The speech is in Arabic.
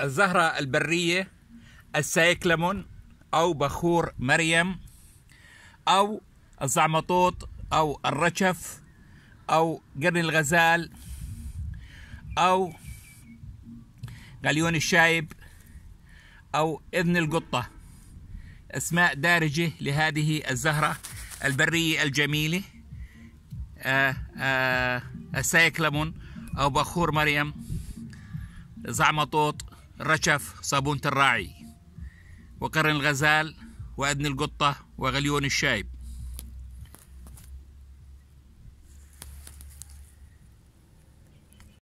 الزهرة البرية السايكلمون أو بخور مريم أو الزعمطوط أو الرشف أو قرن الغزال أو غليون الشايب أو إذن القطة أسماء دارجة لهذه الزهرة البرية الجميلة آه، آه، السايكلمون أو بخور مريم زعمطوط الرشف صابونة الراعي وقرن الغزال وأدن القطة وغليون الشايب